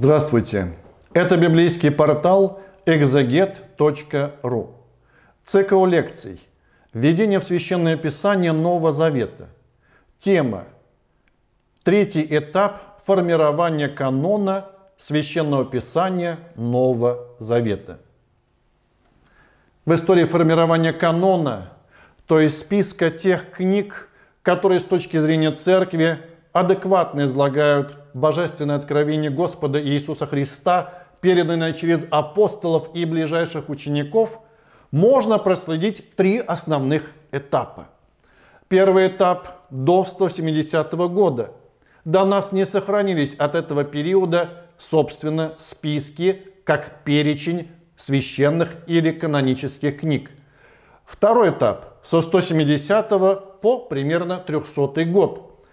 Здравствуйте! Это библейский портал exeget.ru. Цикл лекций. Введение в Священное Писание Нового Завета. Тема. Третий этап формирования канона Священного Писания Нового Завета. В истории формирования канона, то есть списка тех книг, которые с точки зрения церкви адекватно излагают божественное откровение Господа Иисуса Христа, переданное через апостолов и ближайших учеников, можно проследить три основных этапа. Первый этап – до 170 года. До нас не сохранились от этого периода, собственно, списки, как перечень священных или канонических книг. Второй этап – со 170 по примерно 300 год.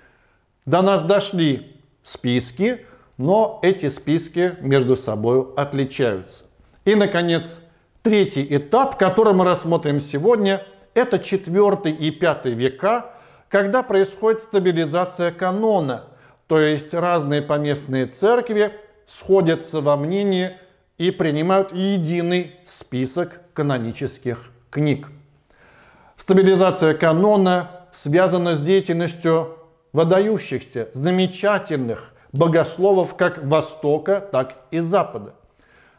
До нас дошли списки, но эти списки между собой отличаются. И, наконец, третий этап, который мы рассмотрим сегодня, это четвертый и пятый века, когда происходит стабилизация канона, то есть разные поместные церкви сходятся во мнении и принимают единый список канонических книг. Стабилизация канона связана с деятельностью выдающихся, замечательных богословов как Востока, так и Запада.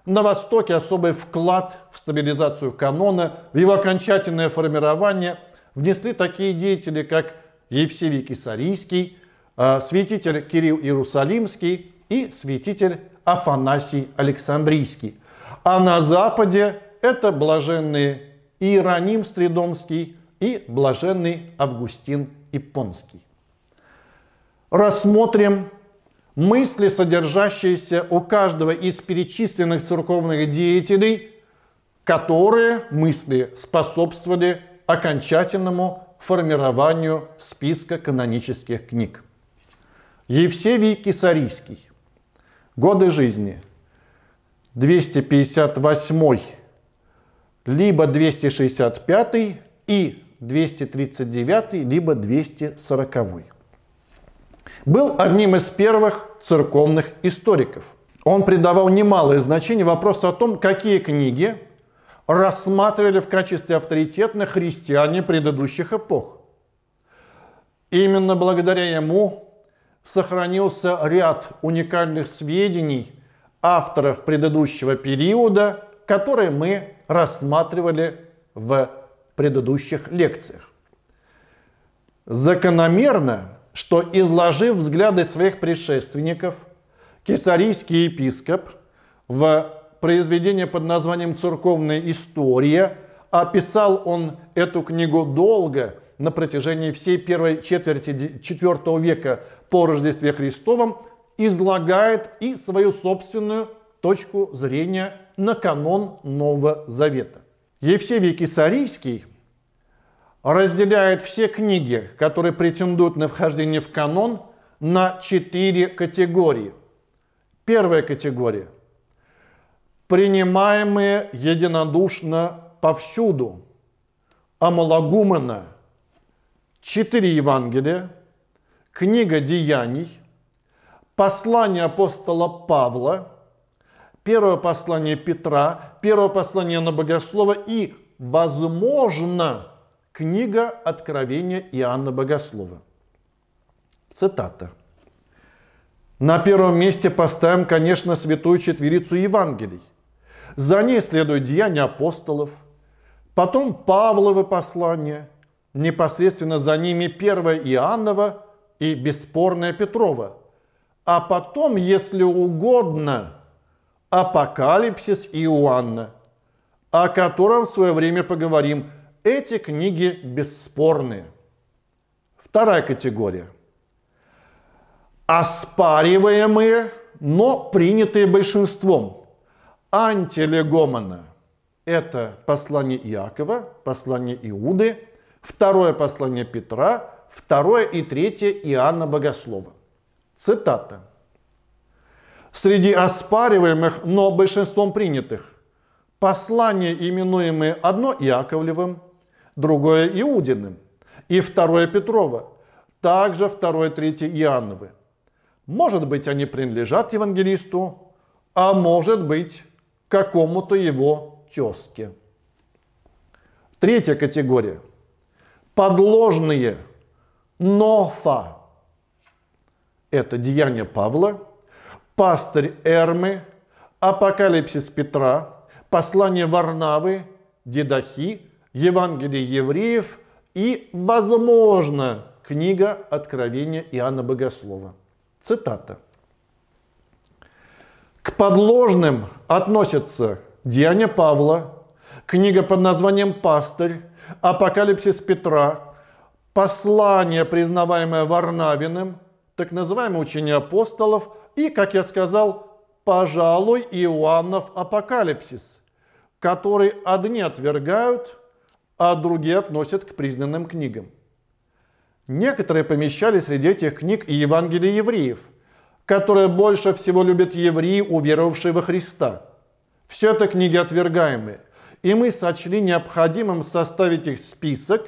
На Востоке особый вклад в стабилизацию канона, в его окончательное формирование внесли такие деятели, как Евсевий Кисарийский, э, святитель Кирилл Иерусалимский и святитель Афанасий Александрийский. А на Западе это блаженные Иероним Стридомский и блаженный Августин Японский рассмотрим мысли, содержащиеся у каждого из перечисленных церковных деятелей, которые мысли способствовали окончательному формированию списка канонических книг. Евсевий Кисарийский. Годы жизни. 258 либо 265 и 239 либо 240 был одним из первых церковных историков. Он придавал немалое значение вопросу о том, какие книги рассматривали в качестве авторитетных христиане предыдущих эпох. Именно благодаря ему сохранился ряд уникальных сведений авторов предыдущего периода, которые мы рассматривали в предыдущих лекциях. Закономерно что, изложив взгляды своих предшественников, кесарийский епископ в произведении под названием «Церковная история» описал он эту книгу долго, на протяжении всей первой четверти IV века по Рождестве Христовом, излагает и свою собственную точку зрения на канон Нового Завета. Евсевий Кесарийский – разделяет все книги, которые претендуют на вхождение в канон, на четыре категории. Первая категория – принимаемые единодушно повсюду, амалагумена, четыре Евангелия, книга деяний, послание апостола Павла, первое послание Петра, первое послание на богослова и, возможно, Книга Откровения Иоанна Богослова. Цитата. На первом месте поставим, конечно, святую четверицу Евангелий. За ней следуют деяния апостолов, потом Павловы послания, непосредственно за ними первое Иоаннова и бесспорное Петрова. А потом, если угодно, Апокалипсис Иоанна, о котором в свое время поговорим – эти книги бесспорные. Вторая категория. Оспариваемые, но принятые большинством. Антилегомона. Это послание Иакова, послание Иуды, второе послание Петра, второе и третье Иоанна Богослова. Цитата. Среди оспариваемых, но большинством принятых, послание именуемое одно Иаковлевым, другое иудины и второе Петрова, также второе, третье Иоанновы. Может быть, они принадлежат евангелисту, а может быть, какому-то его тезке. Третья категория. Подложные нофа. Это деяние Павла, пастырь Эрмы, апокалипсис Петра, послание Варнавы, Дедахи, Евангелие евреев и, возможно, книга Откровения Иоанна Богослова. Цитата. К подложным относятся Деяния Павла, книга под названием «Пастырь», «Апокалипсис Петра», послание, признаваемое Варнавиным, так называемые учения апостолов и, как я сказал, пожалуй, Иоаннов Апокалипсис, который одни отвергают, а другие относят к признанным книгам. Некоторые помещали среди этих книг и Евангелие евреев, которые больше всего любят евреи, уверовавшие во Христа. Все это книги отвергаемые, и мы сочли необходимым составить их список,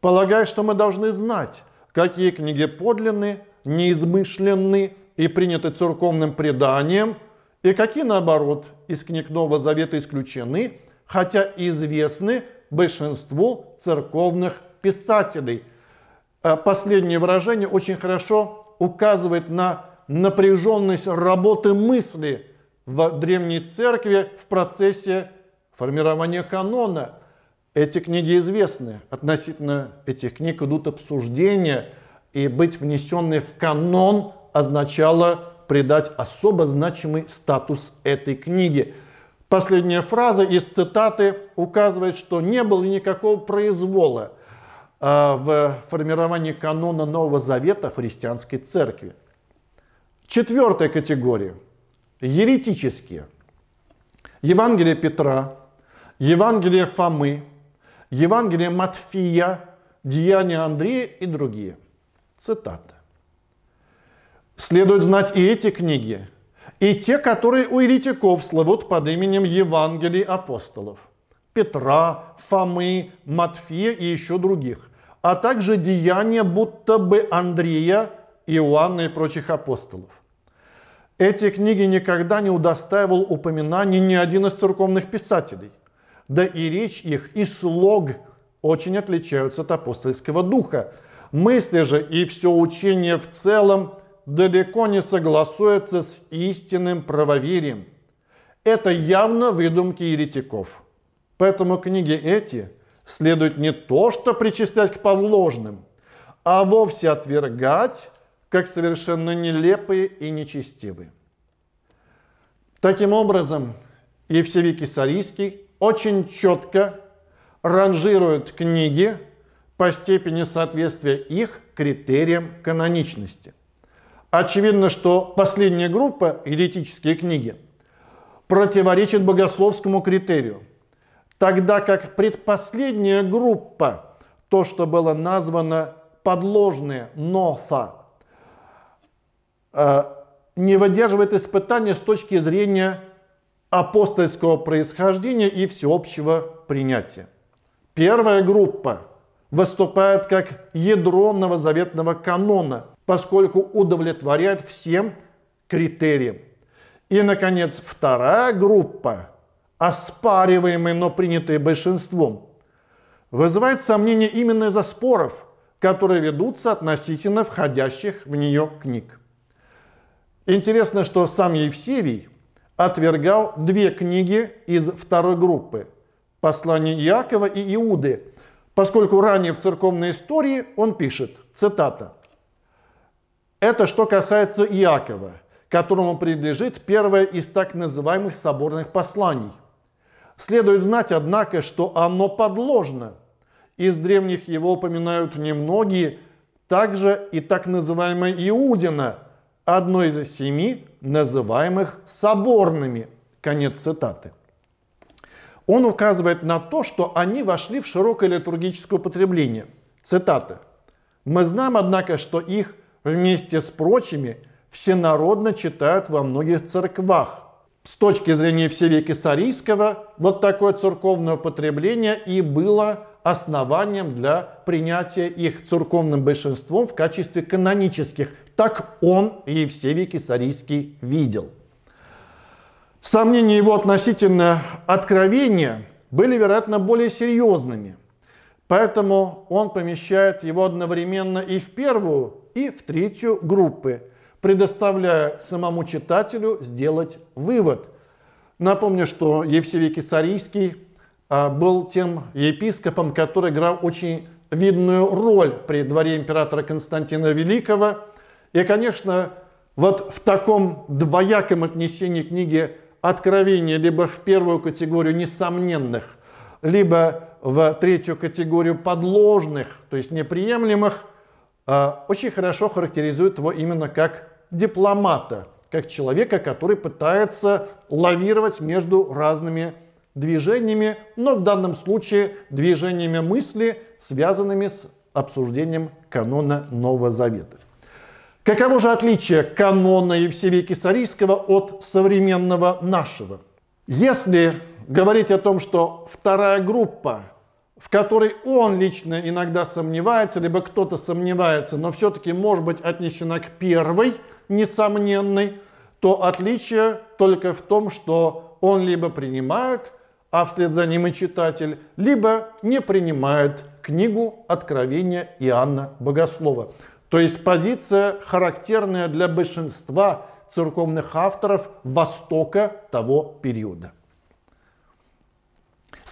полагая, что мы должны знать, какие книги подлинны, неизмышленны и приняты церковным преданием, и какие, наоборот, из книг Нового Завета исключены, хотя известны большинству церковных писателей. Э, последнее выражение очень хорошо указывает на напряженность работы мысли в Древней Церкви в процессе формирования канона. Эти книги известны. Относительно этих книг идут обсуждения, и быть внесенной в канон означало придать особо значимый статус этой книге – Последняя фраза из цитаты указывает, что не было никакого произвола а, в формировании канона Нового Завета в христианской церкви. Четвертая категория – еретические. Евангелие Петра, Евангелие Фомы, Евангелие Матфия, Деяния Андрея и другие. Цитата. Следует знать и эти книги, и те, которые у еретиков слывут под именем Евангелий апостолов, Петра, Фомы, Матфея и еще других, а также деяния будто бы Андрея, Иоанна и прочих апостолов. Эти книги никогда не удостаивал упоминаний ни один из церковных писателей, да и речь их и слог очень отличаются от апостольского духа. Мысли же и все учение в целом – далеко не согласуется с истинным правоверием. Это явно выдумки еретиков. Поэтому книги эти следует не то что причислять к подложным, а вовсе отвергать как совершенно нелепые и нечестивые. Таким образом, Евсевий Кисарийский очень четко ранжирует книги по степени соответствия их критериям каноничности. Очевидно, что последняя группа, еретические книги, противоречит богословскому критерию, тогда как предпоследняя группа, то, что было названо подложные, нофа, э, не выдерживает испытания с точки зрения апостольского происхождения и всеобщего принятия. Первая группа выступает как ядро новозаветного канона – поскольку удовлетворяет всем критериям. И, наконец, вторая группа, оспариваемые, но принятые большинством, вызывает сомнения именно из-за споров, которые ведутся относительно входящих в нее книг. Интересно, что сам Евсевий отвергал две книги из второй группы – «Послание Иакова» и «Иуды», поскольку ранее в церковной истории он пишет, цитата – это что касается Иакова, которому принадлежит первое из так называемых соборных посланий. Следует знать, однако, что оно подложно. Из древних его упоминают немногие, также и так называемое Иудина, одно из семи, называемых соборными. Конец цитаты. Он указывает на то, что они вошли в широкое литургическое употребление. Цитата. «Мы знаем, однако, что их вместе с прочими всенародно читают во многих церквах. С точки зрения всевекисарийского, вот такое церковное употребление и было основанием для принятия их церковным большинством в качестве канонических. Так он и Всевикисарийский видел. Сомнения его относительно откровения были, вероятно, более серьезными. Поэтому он помещает его одновременно и в первую и в третью группы, предоставляя самому читателю сделать вывод. Напомню, что Евсевий Кисарийский а, был тем епископом, который играл очень видную роль при дворе императора Константина Великого. И, конечно, вот в таком двояком отнесении книги «Откровение» либо в первую категорию несомненных, либо в третью категорию подложных, то есть неприемлемых, а, очень хорошо характеризует его именно как дипломата, как человека, который пытается лавировать между разными движениями, но в данном случае движениями мысли, связанными с обсуждением канона Нового Завета. Каково же отличие канона Евсевия Кисарийского от современного нашего? Если говорить о том, что вторая группа в которой он лично иногда сомневается, либо кто-то сомневается, но все-таки может быть отнесена к первой, несомненной, то отличие только в том, что он либо принимает, а вслед за ним и читатель, либо не принимает книгу Откровения Иоанна Богослова. То есть позиция, характерная для большинства церковных авторов Востока того периода.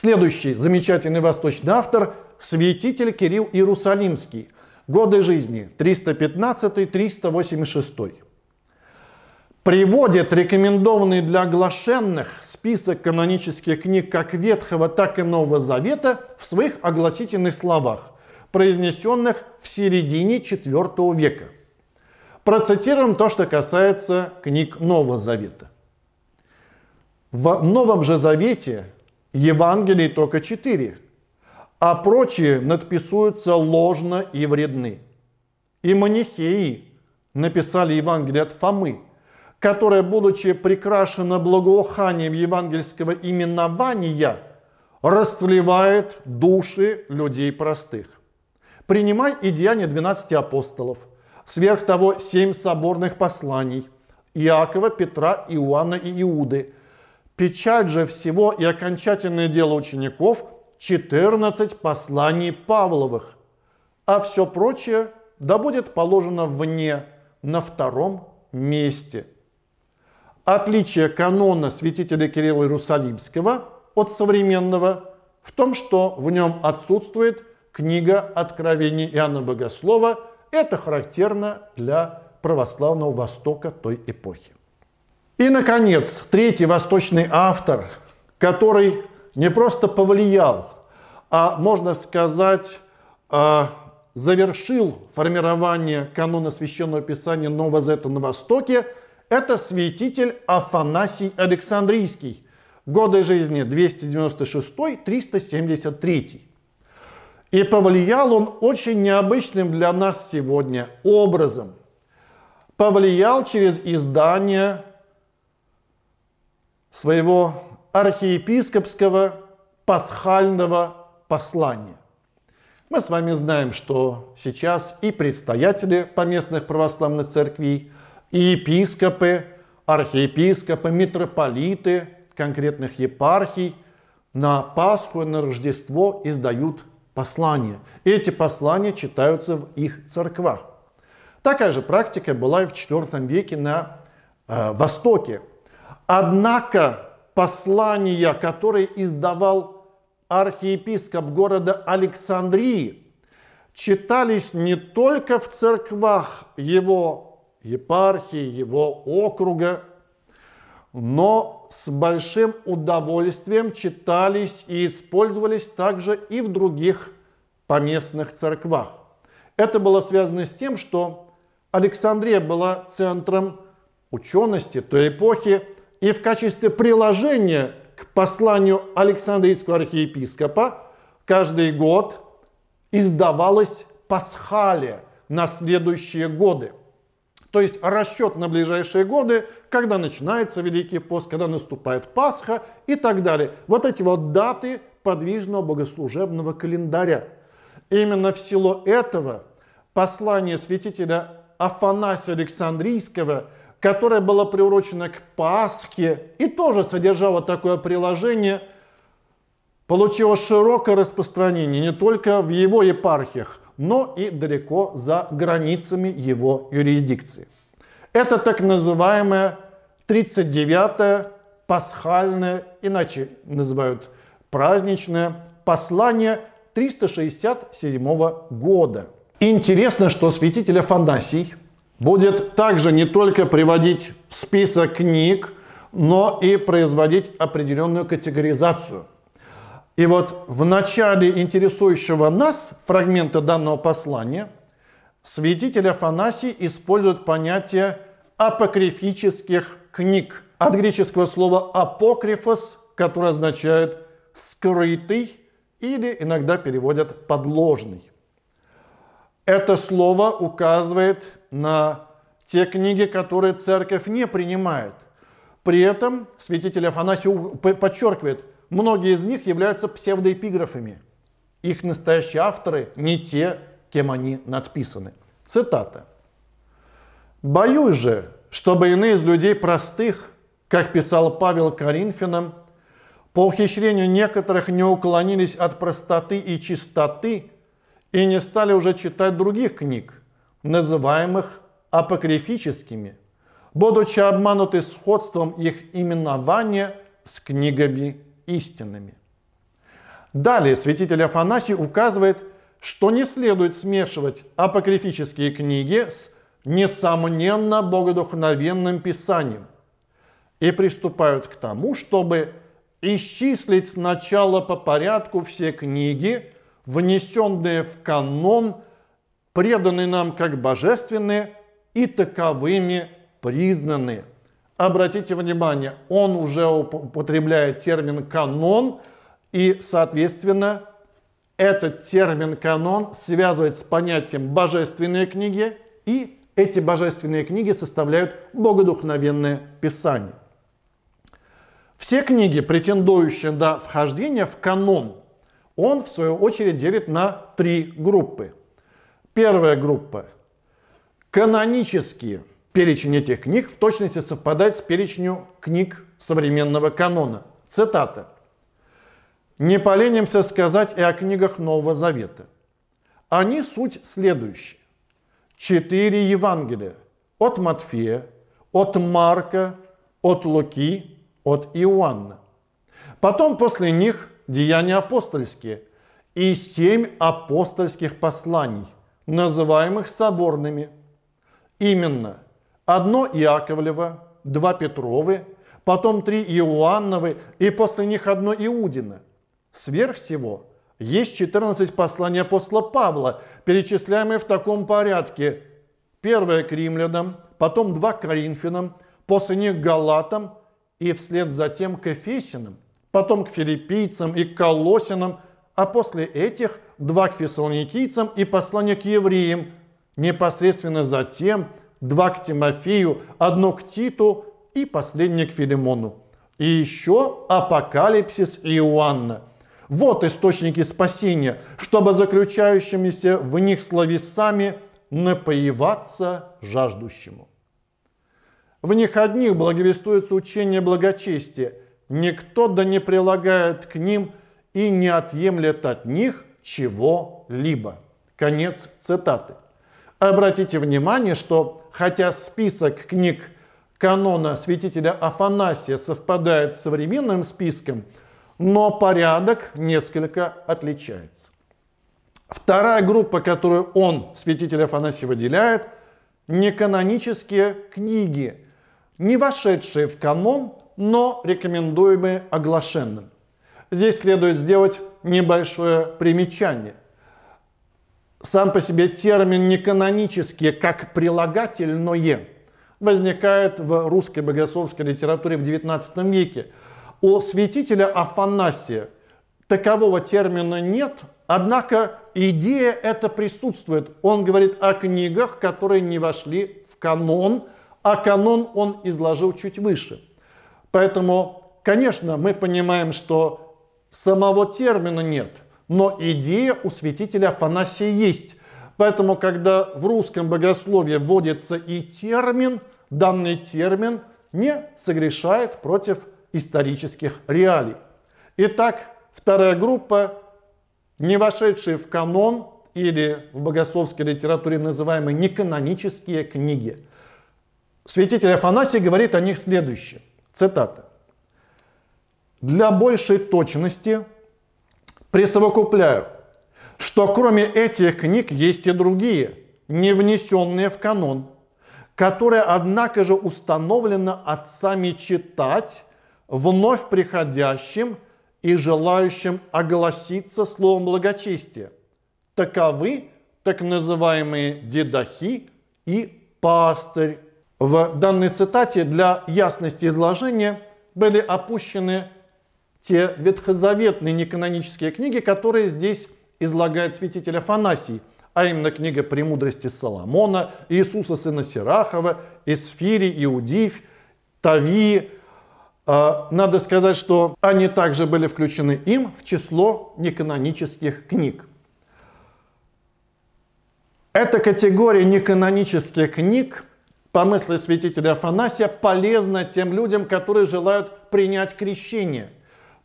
Следующий замечательный восточный автор – святитель Кирилл Иерусалимский. Годы жизни 315-386. Приводит рекомендованный для оглашенных список канонических книг как Ветхого, так и Нового Завета в своих огласительных словах, произнесенных в середине IV века. Процитируем то, что касается книг Нового Завета. В Новом же Завете Евангелий только четыре, а прочие надписуются ложно и вредны. И манихеи написали Евангелие от Фомы, которое, будучи прикрашено благоуханием евангельского именования, растлевает души людей простых. Принимай и деяния 12 апостолов, сверх того семь соборных посланий Иакова, Петра, Иоанна и Иуды – Печать же всего и окончательное дело учеников – 14 посланий Павловых. А все прочее да будет положено вне, на втором месте. Отличие канона святителя Кирилла Иерусалимского от современного в том, что в нем отсутствует книга Откровений Иоанна Богослова. Это характерно для православного Востока той эпохи. И, наконец, третий восточный автор, который не просто повлиял, а, можно сказать, а, завершил формирование канона Священного Писания Нового Зета на Востоке, это святитель Афанасий Александрийский, годы жизни 296-373. И повлиял он очень необычным для нас сегодня образом. Повлиял через издание своего архиепископского пасхального послания. Мы с вами знаем, что сейчас и предстоятели поместных православных церквей, и епископы, архиепископы, митрополиты конкретных епархий на Пасху и на Рождество издают послания. И эти послания читаются в их церквах. Такая же практика была и в IV веке на э, Востоке, Однако послание, которое издавал архиепископ города Александрии, читались не только в церквах его епархии, его округа, но с большим удовольствием читались и использовались также и в других поместных церквах. Это было связано с тем, что Александрия была центром учености той эпохи, и в качестве приложения к посланию Александрийского архиепископа каждый год издавалась пасхалия на следующие годы. То есть расчет на ближайшие годы, когда начинается Великий пост, когда наступает Пасха и так далее. Вот эти вот даты подвижного богослужебного календаря. Именно в силу этого послание святителя Афанасия Александрийского – которая была приурочена к Пасхе и тоже содержала такое приложение, получила широкое распространение не только в его епархиях, но и далеко за границами его юрисдикции. Это так называемое 39-е пасхальное, иначе называют праздничное, послание 367 года. Интересно, что святитель Афанасий – будет также не только приводить список книг, но и производить определенную категоризацию. И вот в начале интересующего нас фрагмента данного послания святитель Афанасий использует понятие апокрифических книг от греческого слова «апокрифос», которое означает «скрытый» или иногда переводят «подложный». Это слово указывает на те книги, которые церковь не принимает. При этом святитель Афанасий подчеркивает, многие из них являются псевдоэпиграфами. Их настоящие авторы не те, кем они надписаны. Цитата. «Боюсь же, чтобы иные из людей простых, как писал Павел Коринфянам, по ухищрению некоторых не уклонились от простоты и чистоты и не стали уже читать других книг, называемых апокрифическими, будучи обмануты сходством их именования с книгами истинными. Далее святитель Афанасий указывает, что не следует смешивать апокрифические книги с несомненно богодухновенным писанием и приступают к тому, чтобы исчислить сначала по порядку все книги, внесенные в канон преданы нам как божественные и таковыми признаны. Обратите внимание, он уже употребляет термин «канон», и, соответственно, этот термин «канон» связывает с понятием «божественные книги», и эти божественные книги составляют богодухновенное писание. Все книги, претендующие на вхождение в канон, он, в свою очередь, делит на три группы – Первая группа. Канонические. Перечень этих книг в точности совпадает с перечнем книг современного канона. Цитата. «Не поленимся сказать и о книгах Нового Завета. Они суть следующие. Четыре Евангелия от Матфея, от Марка, от Луки, от Иоанна. Потом после них деяния апостольские и семь апостольских посланий – называемых соборными. Именно одно Иаковлево, два Петровы, потом три Иоанновы и после них одно Иудина. Сверх всего есть 14 посланий апостола Павла, перечисляемые в таком порядке. Первое к римлянам, потом два к коринфянам, после них к галатам и вслед затем к эфесинам, потом к филиппийцам и к колосинам, а после этих – 2 к фессалоникийцам и послание к евреям. Непосредственно затем 2 к Тимофею, 1 к Титу и последнее к Филимону. И еще Апокалипсис Иоанна. Вот источники спасения, чтобы заключающимися в них словесами напоеваться жаждущему. В них одних благовестуется учение благочестия. Никто да не прилагает к ним и не отъемлет от них чего-либо. Конец цитаты. Обратите внимание, что хотя список книг канона святителя Афанасия совпадает с современным списком, но порядок несколько отличается. Вторая группа, которую он, святитель Афанасий, выделяет, неканонические книги, не вошедшие в канон, но рекомендуемые оглашенным. Здесь следует сделать небольшое примечание. Сам по себе термин неканонический, как прилагательное, возникает в русской богословской литературе в XIX веке. У святителя Афанасия такового термина нет, однако идея эта присутствует. Он говорит о книгах, которые не вошли в канон, а канон он изложил чуть выше. Поэтому, конечно, мы понимаем, что Самого термина нет, но идея у святителя Афанасия есть. Поэтому, когда в русском богословии вводится и термин, данный термин не согрешает против исторических реалий. Итак, вторая группа, не вошедшие в канон или в богословской литературе называемые неканонические книги. Святитель Афанасий говорит о них следующее. Цитата. Для большей точности присовокупляю, что кроме этих книг есть и другие, не внесенные в канон, которые, однако же, установлено отцами читать вновь приходящим и желающим огласиться словом благочестия. Таковы так называемые дедахи и пастырь. В данной цитате для ясности изложения были опущены те ветхозаветные неканонические книги, которые здесь излагает святитель Афанасий, а именно книга «Премудрости Соломона», «Иисуса сына Сирахова», «Эсфири», «Иудивь», «Тави». А, надо сказать, что они также были включены им в число неканонических книг. Эта категория неканонических книг, по мысли святителя Афанасия, полезна тем людям, которые желают принять крещение –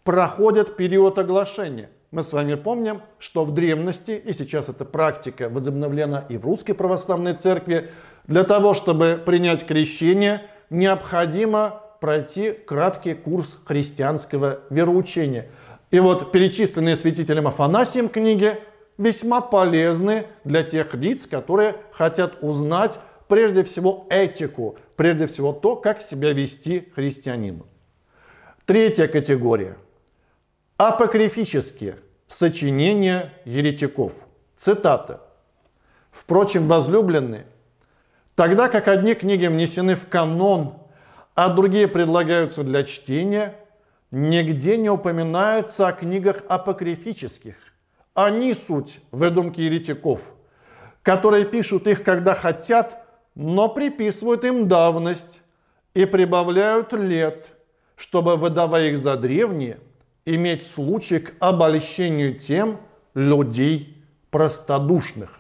проходят период оглашения. Мы с вами помним, что в древности, и сейчас эта практика возобновлена и в русской православной церкви, для того, чтобы принять крещение, необходимо пройти краткий курс христианского вероучения. И вот перечисленные святителем Афанасием книги весьма полезны для тех лиц, которые хотят узнать прежде всего этику, прежде всего то, как себя вести христианину. Третья категория Апокрифические сочинения еретиков. Цитата. Впрочем, возлюбленные, тогда как одни книги внесены в канон, а другие предлагаются для чтения, нигде не упоминается о книгах апокрифических. Они суть выдумки еретиков, которые пишут их, когда хотят, но приписывают им давность и прибавляют лет, чтобы, выдавая их за древние – иметь случай к обольщению тем людей простодушных.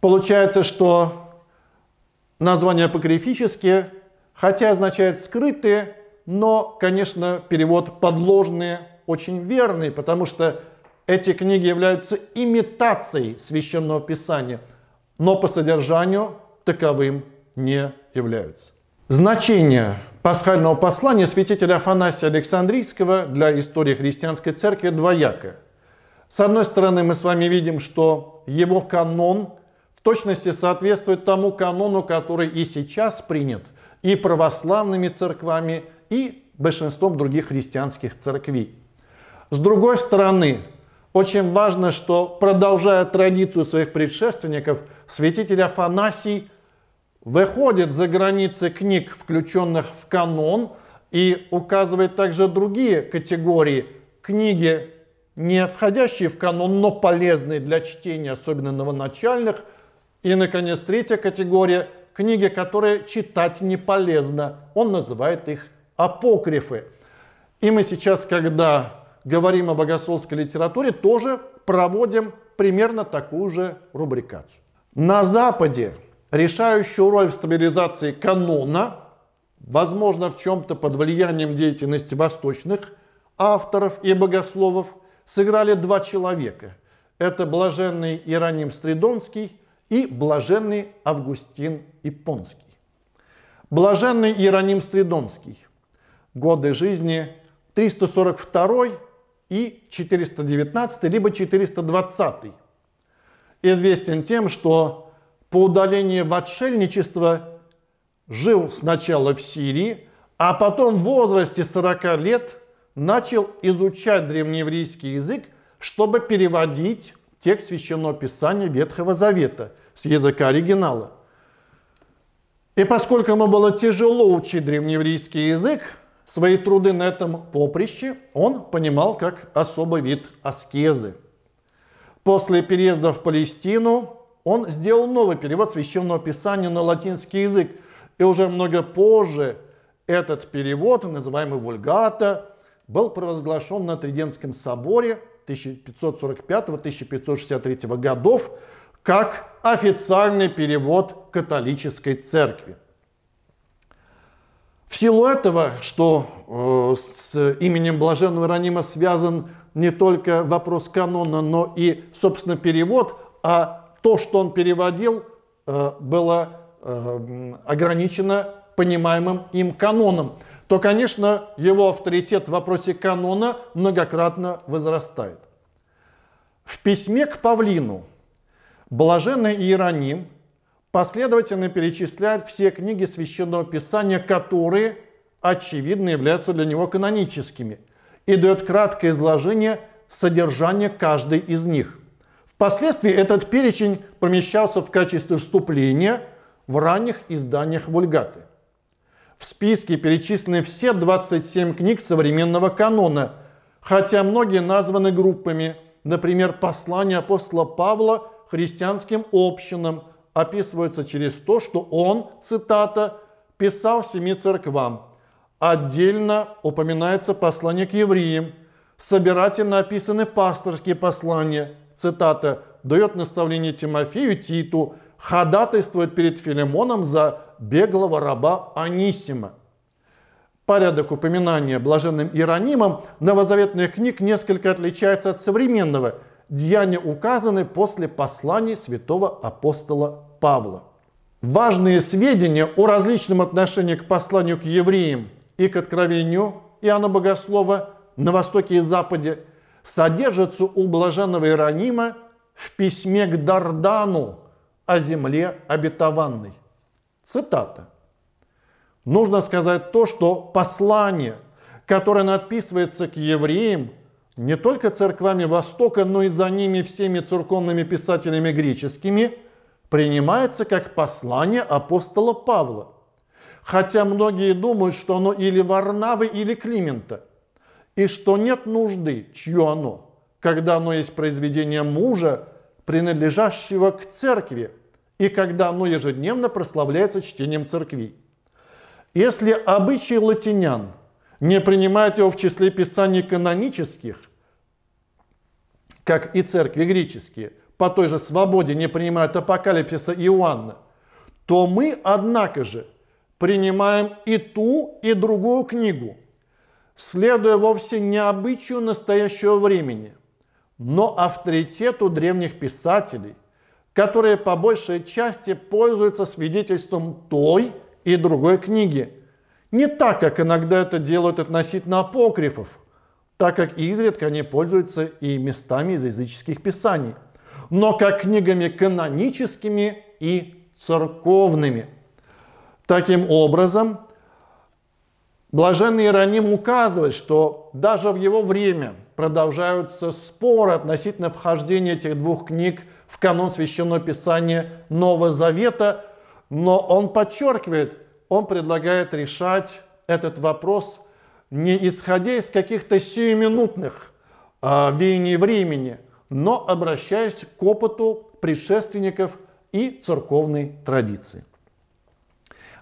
Получается, что название апокрифические, хотя означает скрытые, но, конечно, перевод подложные очень верный, потому что эти книги являются имитацией священного писания, но по содержанию таковым не являются. Значение пасхального послания святителя Афанасия Александрийского для истории христианской церкви двояко. С одной стороны, мы с вами видим, что его канон в точности соответствует тому канону, который и сейчас принят и православными церквами, и большинством других христианских церквей. С другой стороны, очень важно, что, продолжая традицию своих предшественников, святитель Афанасий – выходит за границы книг, включенных в канон, и указывает также другие категории книги, не входящие в канон, но полезные для чтения, особенно новоначальных. И, наконец, третья категория – книги, которые читать не полезно. Он называет их апокрифы. И мы сейчас, когда говорим о богословской литературе, тоже проводим примерно такую же рубрикацию. На Западе решающую роль в стабилизации канона, возможно, в чем-то под влиянием деятельности восточных авторов и богословов, сыграли два человека. Это блаженный Иероним Стридонский и блаженный Августин Японский. Блаженный Иероним Стридонский. Годы жизни 342 и 419, либо 420. Известен тем, что по удалению в отшельничество жил сначала в Сирии, а потом в возрасте 40 лет начал изучать древнееврейский язык, чтобы переводить текст Священного Писания Ветхого Завета с языка оригинала. И поскольку ему было тяжело учить древнееврейский язык, свои труды на этом поприще он понимал как особый вид аскезы. После переезда в Палестину он сделал новый перевод священного писания на латинский язык. И уже много позже этот перевод, называемый вульгата, был провозглашен на Тридентском соборе 1545-1563 годов как официальный перевод католической церкви. В силу этого, что э, с именем Блаженного Ранима связан не только вопрос канона, но и, собственно, перевод, а то, что он переводил, э, было э, ограничено понимаемым им каноном, то, конечно, его авторитет в вопросе канона многократно возрастает. В письме к Павлину блаженный Иероним последовательно перечисляет все книги Священного Писания, которые, очевидно, являются для него каноническими, и дает краткое изложение содержания каждой из них – Впоследствии этот перечень помещался в качестве вступления в ранних изданиях Вульгаты. В списке перечислены все 27 книг современного канона, хотя многие названы группами, например, «Послание апостола Павла христианским общинам», описывается через то, что он, цитата, «писал семи церквам». Отдельно упоминается послание к евреям, собирательно описаны пасторские послания – цитата, дает наставление Тимофею, Титу, ходатайствует перед Филимоном за беглого раба Анисима. Порядок упоминания блаженным Иеронимом новозаветных книг несколько отличается от современного. Деяния указаны после посланий святого апостола Павла. Важные сведения о различном отношении к посланию к евреям и к откровению Иоанна Богослова на Востоке и Западе – содержится у блаженного Иеронима в письме к Дардану о земле обетованной. Цитата. Нужно сказать то, что послание, которое надписывается к евреям, не только церквами Востока, но и за ними всеми церковными писателями греческими, принимается как послание апостола Павла. Хотя многие думают, что оно или Варнавы, или Климента – и что нет нужды, чье оно, когда оно есть произведение мужа, принадлежащего к церкви, и когда оно ежедневно прославляется чтением церкви. Если обычай латинян не принимает его в числе писаний канонических, как и церкви греческие, по той же свободе не принимают апокалипсиса Иоанна, то мы, однако же, принимаем и ту, и другую книгу – следуя вовсе не обычаю настоящего времени, но авторитету древних писателей, которые по большей части пользуются свидетельством той и другой книги, не так, как иногда это делают относительно апокрифов, так как изредка они пользуются и местами из языческих писаний, но как книгами каноническими и церковными. Таким образом, Блаженный Иероним указывает, что даже в его время продолжаются споры относительно вхождения этих двух книг в канон Священного Писания Нового Завета, но он подчеркивает, он предлагает решать этот вопрос не исходя из каких-то сиюминутных э, веяний времени, но обращаясь к опыту предшественников и церковной традиции.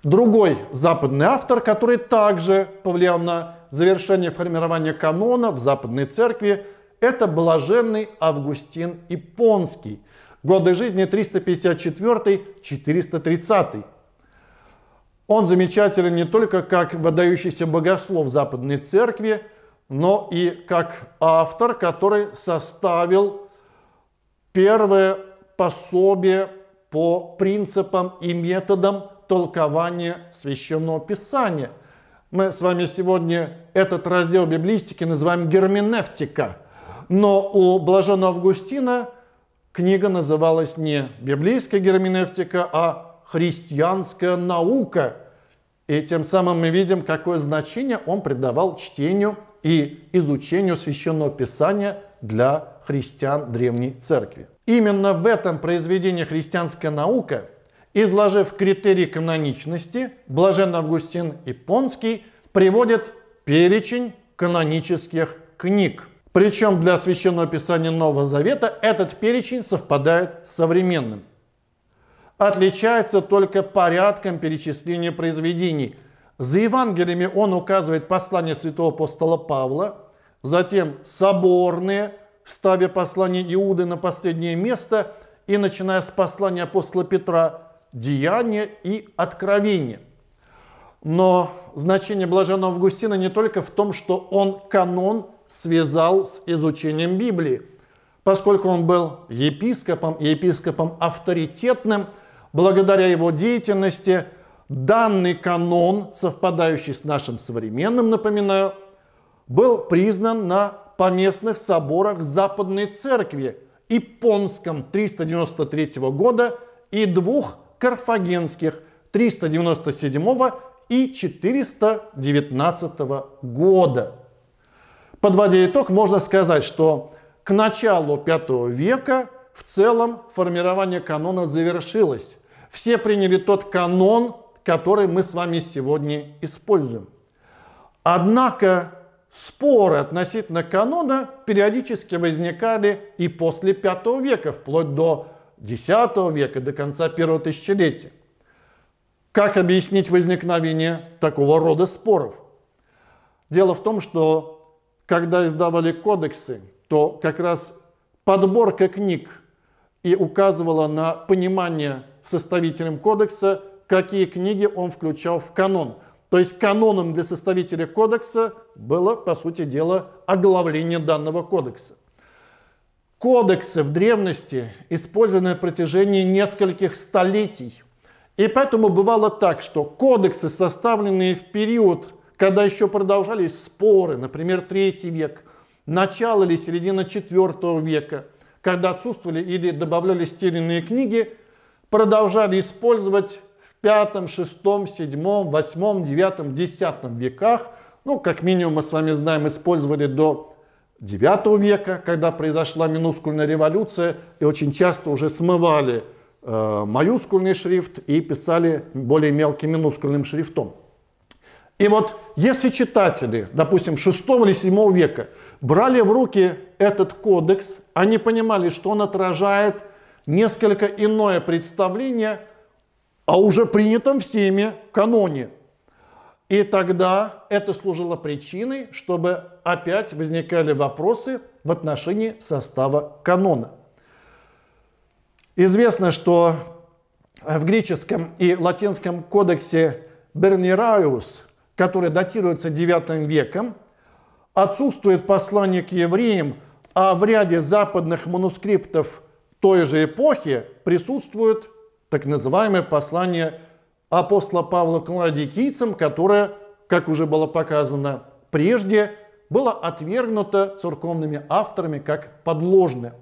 Другой западный автор, который также повлиял на завершение формирования канона в западной церкви, это блаженный Августин Японский. Годы жизни 354-430. Он замечателен не только как выдающийся богослов западной церкви, но и как автор, который составил первое пособие по принципам и методам толкование священного писания. Мы с вами сегодня этот раздел библистики называем герменевтика, но у блаженного Августина книга называлась не библейская герменевтика, а христианская наука. И тем самым мы видим, какое значение он придавал чтению и изучению священного писания для христиан Древней Церкви. Именно в этом произведении «Христианская наука» изложив критерии каноничности, Блажен Августин Японский приводит перечень канонических книг. Причем для Священного Писания Нового Завета этот перечень совпадает с современным. Отличается только порядком перечисления произведений. За Евангелиями он указывает послание святого апостола Павла, затем соборные, ставя послание Иуды на последнее место и начиная с послания апостола Петра – деяние и откровение. Но значение блаженного Августина не только в том, что он канон связал с изучением Библии. Поскольку он был епископом, епископом авторитетным, благодаря его деятельности данный канон, совпадающий с нашим современным, напоминаю, был признан на поместных соборах Западной Церкви, Японском 393 года и двух карфагенских 397 и 419 года. Подводя итог, можно сказать, что к началу V века в целом формирование канона завершилось. Все приняли тот канон, который мы с вами сегодня используем. Однако споры относительно канона периодически возникали и после V века, вплоть до X века до конца первого тысячелетия. Как объяснить возникновение такого рода споров? Дело в том, что когда издавали кодексы, то как раз подборка книг и указывала на понимание составителем кодекса, какие книги он включал в канон. То есть каноном для составителя кодекса было, по сути дела, оглавление данного кодекса. Кодексы в древности использованы на протяжении нескольких столетий. И поэтому бывало так, что кодексы, составленные в период, когда еще продолжались споры, например, третий век, начало или середина IV века, когда отсутствовали или добавлялись терянные книги, продолжали использовать в V, VI, VII, VIII, IX, X веках. Ну, как минимум, мы с вами знаем, использовали до IX века, когда произошла минускульная революция, и очень часто уже смывали э, маюскульный шрифт и писали более мелким минускульным шрифтом. И вот если читатели, допустим, 6 или 7 века брали в руки этот кодекс, они понимали, что он отражает несколько иное представление о уже принятом всеми каноне и тогда это служило причиной, чтобы опять возникали вопросы в отношении состава канона. Известно, что в греческом и латинском кодексе Бернираус, который датируется IX веком, отсутствует послание к евреям, а в ряде западных манускриптов той же эпохи присутствует так называемое послание апостола Павла к ладикийцам, которая, как уже было показано прежде, была отвергнута церковными авторами как подложная.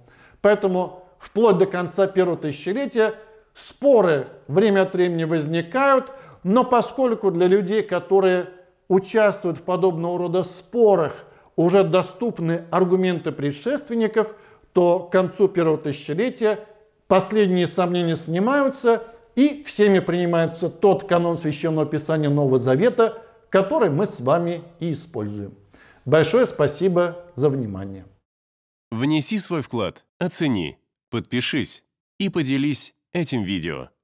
Поэтому вплоть до конца первого тысячелетия споры время от времени возникают, но поскольку для людей, которые участвуют в подобного рода спорах, уже доступны аргументы предшественников, то к концу первого тысячелетия последние сомнения снимаются – и всеми принимается тот канон Священного Писания Нового Завета, который мы с вами и используем. Большое спасибо за внимание. Внеси свой вклад, оцени, подпишись и поделись этим видео.